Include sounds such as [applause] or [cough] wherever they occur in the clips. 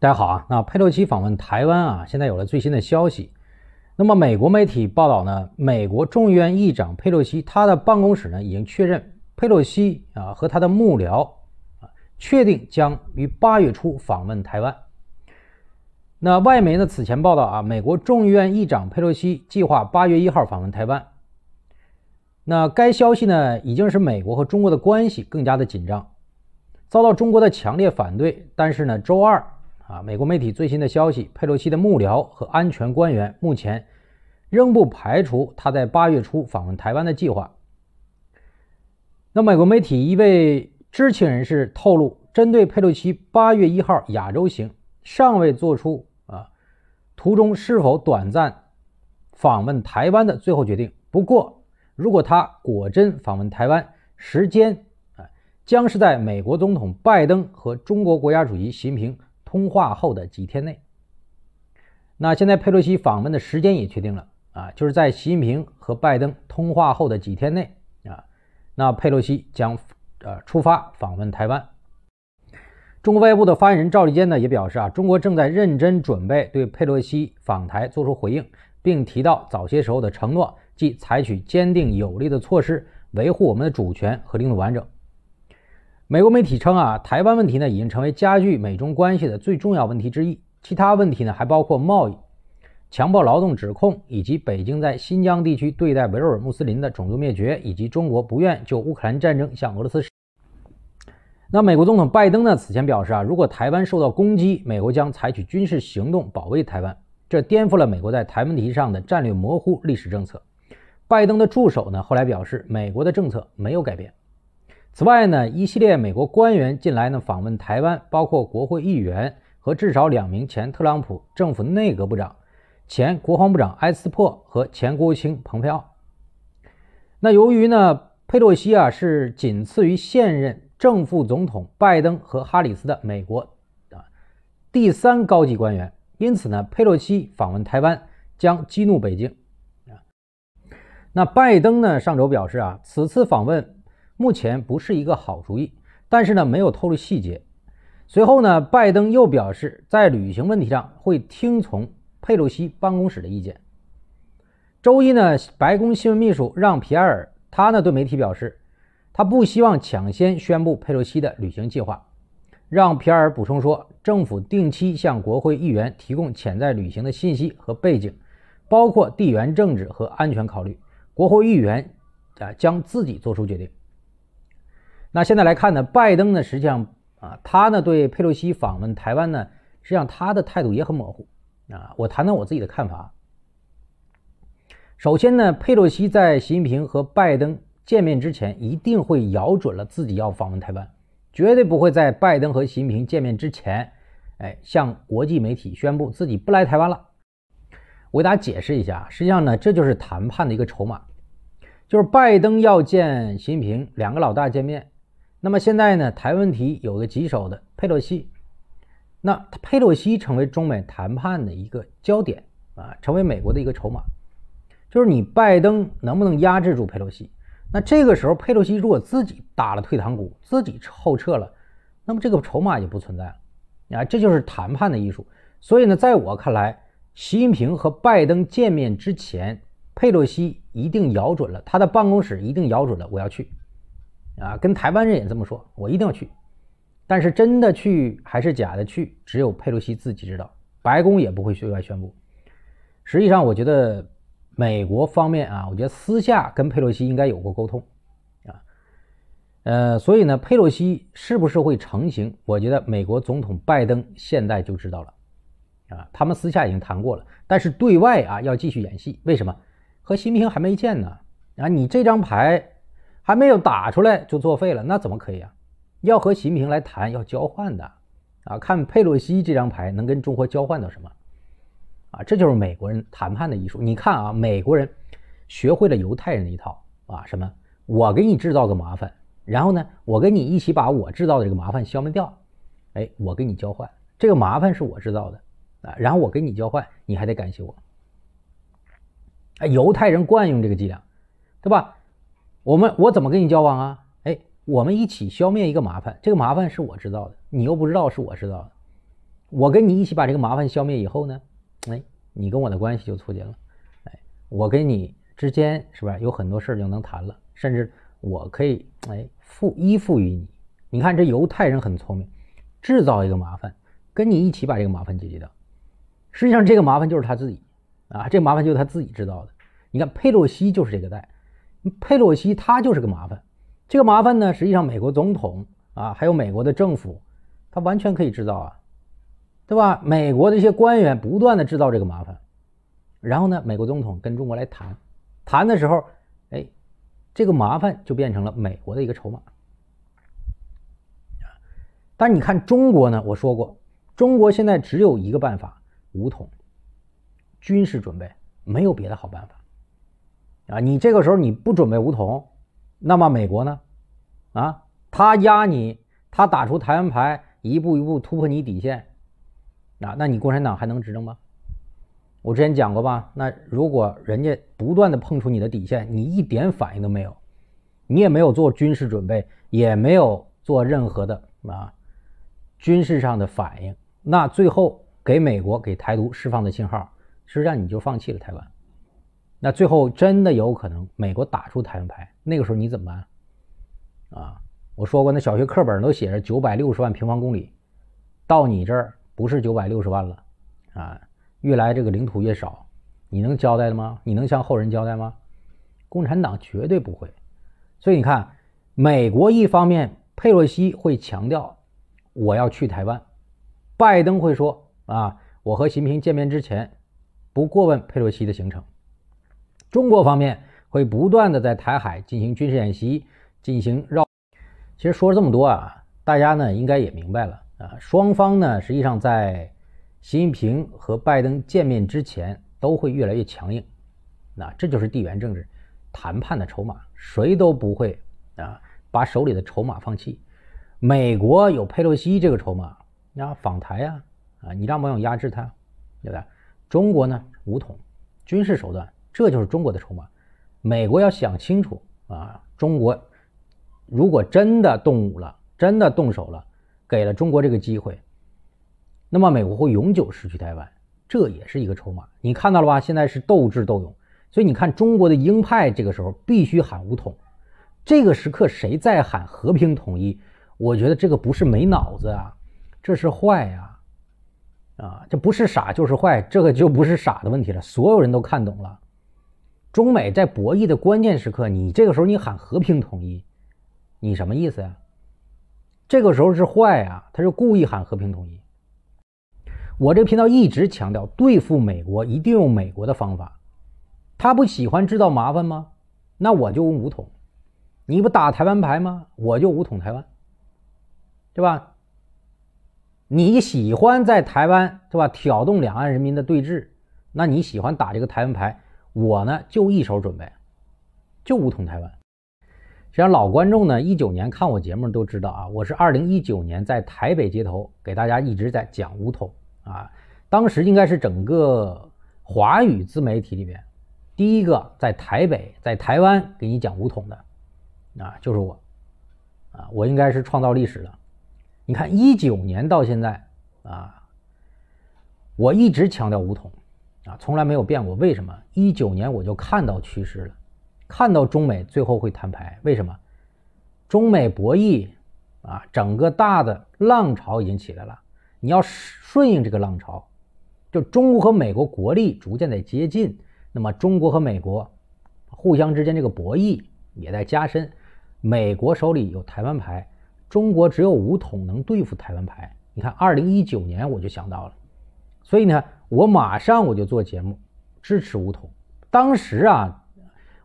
大家好啊！那佩洛西访问台湾啊，现在有了最新的消息。那么美国媒体报道呢，美国众议院议长佩洛西他的办公室呢已经确认，佩洛西啊和他的幕僚啊确定将于八月初访问台湾。那外媒呢此前报道啊，美国众议院议长佩洛西计划八月一号访问台湾。那该消息呢已经使美国和中国的关系更加的紧张，遭到中国的强烈反对。但是呢，周二。啊！美国媒体最新的消息，佩洛西的幕僚和安全官员目前仍不排除他在八月初访问台湾的计划。那美国媒体一位知情人士透露，针对佩洛西八月一号亚洲行尚未做出啊，途中是否短暂访问台湾的最后决定。不过，如果他果真访问台湾，时间啊将是在美国总统拜登和中国国家主席习近平。通话后的几天内，那现在佩洛西访问的时间也确定了啊，就是在习近平和拜登通话后的几天内啊，那佩洛西将呃出发访问台湾。中国外交部的发言人赵立坚呢也表示啊，中国正在认真准备对佩洛西访台作出回应，并提到早些时候的承诺，即采取坚定有力的措施维护我们的主权和领土完整。美国媒体称啊，台湾问题呢已经成为加剧美中关系的最重要问题之一。其他问题呢还包括贸易、强迫劳动指控，以及北京在新疆地区对待维吾尔穆斯林的种族灭绝，以及中国不愿就乌克兰战争向俄罗斯。那美国总统拜登呢此前表示啊，如果台湾受到攻击，美国将采取军事行动保卫台湾。这颠覆了美国在台湾问题上的战略模糊历史政策。拜登的助手呢后来表示，美国的政策没有改变。此外呢，一系列美国官员近来呢访问台湾，包括国会议员和至少两名前特朗普政府内阁部长、前国防部长埃斯珀和前国务卿蓬佩奥。那由于呢佩洛西啊是仅次于现任正副总统拜登和哈里斯的美国啊第三高级官员，因此呢佩洛西访问台湾将激怒北京。啊，那拜登呢上周表示啊此次访问。目前不是一个好主意，但是呢没有透露细节。随后呢，拜登又表示在旅行问题上会听从佩洛西办公室的意见。周一呢，白宫新闻秘书让皮埃尔他呢对媒体表示，他不希望抢先宣布佩洛西的旅行计划。让皮埃尔补充说，政府定期向国会议员提供潜在旅行的信息和背景，包括地缘政治和安全考虑。国会议员啊将自己做出决定。那现在来看呢，拜登呢，实际上啊，他呢对佩洛西访问台湾呢，实际上他的态度也很模糊。啊，我谈谈我自己的看法。首先呢，佩洛西在习近平和拜登见面之前，一定会咬准了自己要访问台湾，绝对不会在拜登和习近平见面之前，哎，向国际媒体宣布自己不来台湾了。我给大家解释一下，实际上呢，这就是谈判的一个筹码，就是拜登要见习近平，两个老大见面。那么现在呢？台问题有个棘手的佩洛西，那佩洛西成为中美谈判的一个焦点啊，成为美国的一个筹码，就是你拜登能不能压制住佩洛西？那这个时候，佩洛西如果自己打了退堂鼓，自己后撤了，那么这个筹码就不存在了啊！这就是谈判的艺术。所以呢，在我看来，习近平和拜登见面之前，佩洛西一定咬准了他的办公室，一定咬准了我要去。啊，跟台湾人也这么说，我一定要去，但是真的去还是假的去，只有佩洛西自己知道，白宫也不会对外宣布。实际上，我觉得美国方面啊，我觉得私下跟佩洛西应该有过沟通，啊，呃，所以呢，佩洛西是不是会成型，我觉得美国总统拜登现在就知道了，啊，他们私下已经谈过了，但是对外啊要继续演戏。为什么？和习近平还没见呢，啊，你这张牌。还没有打出来就作废了，那怎么可以啊？要和习近平来谈，要交换的啊！看佩洛西这张牌能跟中国交换到什么啊？这就是美国人谈判的艺术。你看啊，美国人学会了犹太人的一套啊，什么？我给你制造个麻烦，然后呢，我跟你一起把我制造的这个麻烦消灭掉，哎，我跟你交换，这个麻烦是我制造的啊，然后我跟你交换，你还得感谢我。啊，犹太人惯用这个伎俩，对吧？我们我怎么跟你交往啊？哎，我们一起消灭一个麻烦，这个麻烦是我知道的，你又不知道是我知道的。我跟你一起把这个麻烦消灭以后呢，哎，你跟我的关系就促进了，哎，我跟你之间是吧，有很多事儿就能谈了，甚至我可以哎附依附于你。你看这犹太人很聪明，制造一个麻烦，跟你一起把这个麻烦解决掉。实际上这个麻烦就是他自己啊，这个麻烦就是他自己制造的。你看佩洛西就是这个代。佩洛西，他就是个麻烦。这个麻烦呢，实际上美国总统啊，还有美国的政府，他完全可以制造啊，对吧？美国的一些官员不断的制造这个麻烦，然后呢，美国总统跟中国来谈，谈的时候，哎，这个麻烦就变成了美国的一个筹码。但你看中国呢，我说过，中国现在只有一个办法，武统，军事准备，没有别的好办法。啊，你这个时候你不准备梧桐，那么美国呢？啊，他压你，他打出台湾牌，一步一步突破你底线，啊，那你共产党还能执政吗？我之前讲过吧，那如果人家不断的碰触你的底线，你一点反应都没有，你也没有做军事准备，也没有做任何的啊军事上的反应，那最后给美国给台独释放的信号，实际上你就放弃了台湾。那最后真的有可能美国打出台湾牌，那个时候你怎么办？啊，我说过，那小学课本都写着九百六十万平方公里，到你这儿不是九百六十万了，啊，越来这个领土越少，你能交代的吗？你能向后人交代吗？共产党绝对不会。所以你看，美国一方面佩洛西会强调我要去台湾，拜登会说啊，我和习近平见面之前，不过问佩洛西的行程。中国方面会不断的在台海进行军事演习，进行绕。其实说了这么多啊，大家呢应该也明白了啊。双方呢实际上在习近平和拜登见面之前都会越来越强硬。那这就是地缘政治谈判的筹码，谁都不会啊把手里的筹码放弃。美国有佩洛西这个筹码，后访台呀，啊你让不让压制他，对不对？中国呢武统军事手段。这就是中国的筹码，美国要想清楚啊！中国如果真的动武了，真的动手了，给了中国这个机会，那么美国会永久失去台湾，这也是一个筹码。你看到了吧？现在是斗智斗勇，所以你看中国的鹰派这个时候必须喊武统。这个时刻谁再喊和平统一，我觉得这个不是没脑子啊，这是坏呀！啊，这不是傻就是坏，这个就不是傻的问题了，所有人都看懂了。中美在博弈的关键时刻，你这个时候你喊和平统一，你什么意思呀？这个时候是坏呀，他是故意喊和平统一。我这频道一直强调，对付美国一定用美国的方法。他不喜欢制造麻烦吗？那我就武统，你不打台湾牌吗？我就武统台湾，对吧？你喜欢在台湾对吧？挑动两岸人民的对峙，那你喜欢打这个台湾牌？我呢就一手准备，就五统台湾。实际上，老观众呢，一九年看我节目都知道啊，我是二零一九年在台北街头给大家一直在讲五统啊，当时应该是整个华语自媒体里面第一个在台北在台湾给你讲五统的啊，就是我啊，我应该是创造历史了。你看一九年到现在啊，我一直强调五统。啊，从来没有变过。为什么？一九年我就看到趋势了，看到中美最后会摊牌。为什么？中美博弈啊，整个大的浪潮已经起来了。你要顺应这个浪潮，就中国和美国国力逐渐在接近，那么中国和美国互相之间这个博弈也在加深。美国手里有台湾牌，中国只有五统能对付台湾牌。你看，二零一九年我就想到了，所以呢。我马上我就做节目，支持吴桐。当时啊，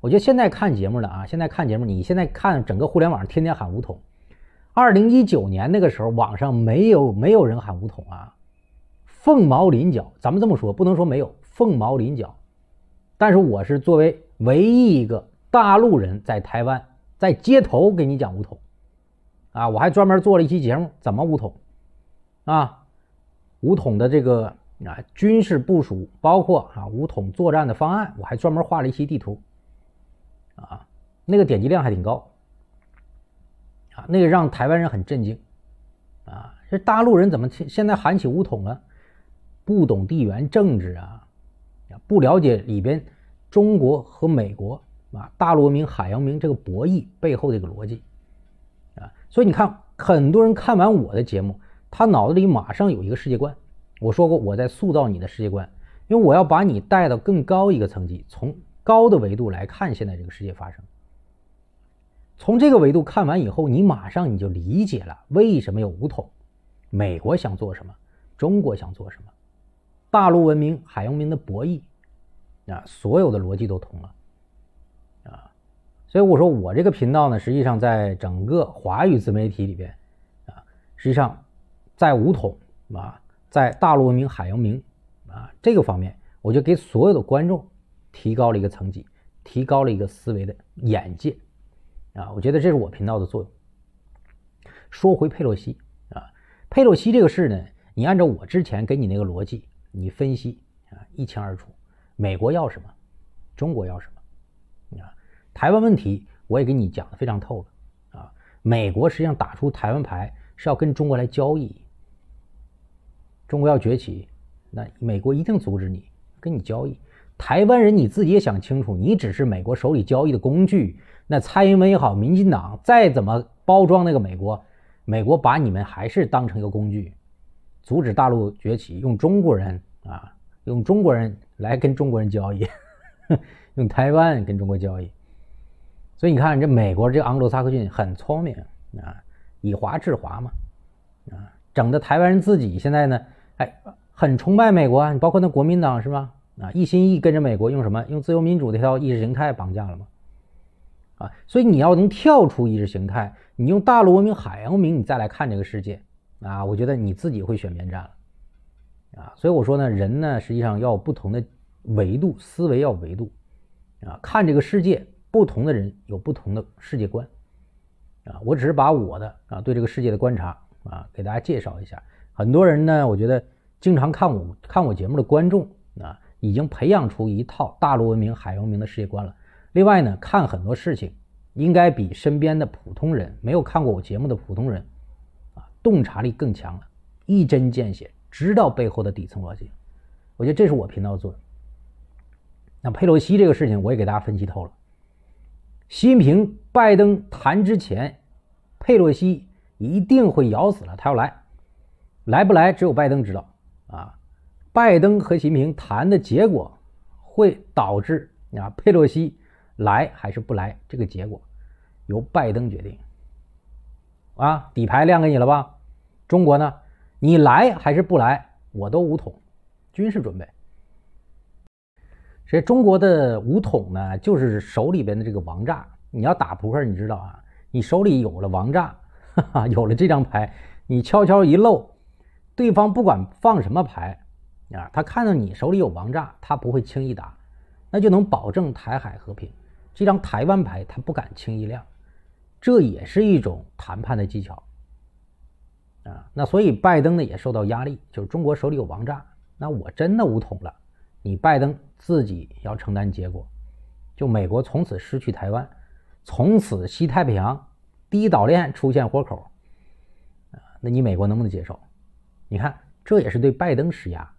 我觉得现在看节目了啊，现在看节目，你现在看整个互联网天天喊吴桐。二零一九年那个时候，网上没有没有人喊吴桐啊，凤毛麟角。咱们这么说，不能说没有，凤毛麟角。但是我是作为唯一一个大陆人在台湾，在街头给你讲吴桐啊，我还专门做了一期节目，怎么吴桐啊，吴桐的这个。啊，军事部署包括啊，武统作战的方案，我还专门画了一些地图，啊，那个点击量还挺高，啊，那个让台湾人很震惊，啊，这大陆人怎么现现在喊起武统了？不懂地缘政治啊，不了解里边中国和美国啊，大陆名海洋名这个博弈背后这个逻辑，啊，所以你看，很多人看完我的节目，他脑子里马上有一个世界观。我说过，我在塑造你的世界观，因为我要把你带到更高一个层级，从高的维度来看现在这个世界发生。从这个维度看完以后，你马上你就理解了为什么有五统，美国想做什么，中国想做什么，大陆文明、海洋文明的博弈，啊，所有的逻辑都通了，啊，所以我说我这个频道呢，实际上在整个华语自媒体里边，啊，实际上在五统啊。在大陆文明、海洋文明啊这个方面，我就给所有的观众提高了一个层级，提高了一个思维的眼界啊！我觉得这是我频道的作用。说回佩洛西啊，佩洛西这个事呢，你按照我之前给你那个逻辑，你分析啊一清二楚。美国要什么，中国要什么啊？台湾问题我也给你讲的非常透了啊！美国实际上打出台湾牌是要跟中国来交易。中国要崛起，那美国一定阻止你跟你交易。台湾人你自己也想清楚，你只是美国手里交易的工具。那蔡英文也好，民进党再怎么包装那个美国，美国把你们还是当成一个工具，阻止大陆崛起，用中国人啊，用中国人来跟中国人交易，[laughs] 用台湾跟中国交易。所以你看，这美国这昂鲁萨克逊很聪明啊，以华制华嘛，啊。整的台湾人自己现在呢，哎，很崇拜美国，你包括那国民党是吧？啊，一心一意跟着美国，用什么？用自由民主这套意识形态绑架了吗？啊，所以你要能跳出意识形态，你用大陆文明、海洋文明，你再来看这个世界，啊，我觉得你自己会选边站了，啊，所以我说呢，人呢实际上要不同的维度思维，要维度，啊，看这个世界，不同的人有不同的世界观，啊，我只是把我的啊对这个世界的观察。啊，给大家介绍一下，很多人呢，我觉得经常看我看我节目的观众啊，已经培养出一套大陆文明、海洋文明的世界观了。另外呢，看很多事情，应该比身边的普通人、没有看过我节目的普通人啊，洞察力更强了，一针见血，知道背后的底层逻辑。我觉得这是我频道的作用。那佩洛西这个事情，我也给大家分析透了。习近平、拜登谈之前，佩洛西。一定会咬死了，他要来，来不来只有拜登知道啊。拜登和习近平谈的结果会导致啊佩洛西来还是不来，这个结果由拜登决定啊。底牌亮给你了吧？中国呢，你来还是不来，我都武统军事准备。所以中国的武统呢，就是手里边的这个王炸。你要打扑克，你知道啊，你手里有了王炸。哈 [laughs] 哈，有了这张牌，你悄悄一露，对方不管放什么牌，啊，他看到你手里有王炸，他不会轻易打，那就能保证台海和平。这张台湾牌他不敢轻易亮，这也是一种谈判的技巧。啊，那所以拜登呢也受到压力，就是中国手里有王炸，那我真的无统了，你拜登自己要承担结果，就美国从此失去台湾，从此西太平洋。第一岛链出现活口，啊，那你美国能不能接受？你看，这也是对拜登施压。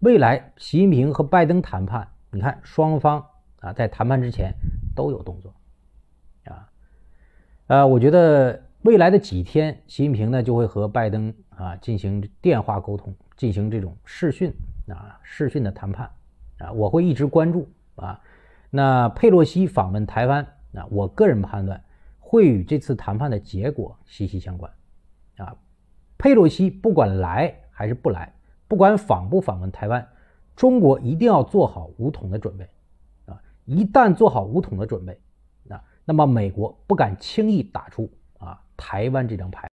未来习近平和拜登谈判，你看双方啊，在谈判之前都有动作，啊，呃，我觉得未来的几天，习近平呢就会和拜登啊进行电话沟通，进行这种视讯啊视讯的谈判啊，我会一直关注啊。那佩洛西访问台湾啊，我个人判断。会与这次谈判的结果息息相关，啊，佩洛西不管来还是不来，不管访不访问台湾，中国一定要做好武统的准备，啊，一旦做好武统的准备，啊，那么美国不敢轻易打出啊台湾这张牌。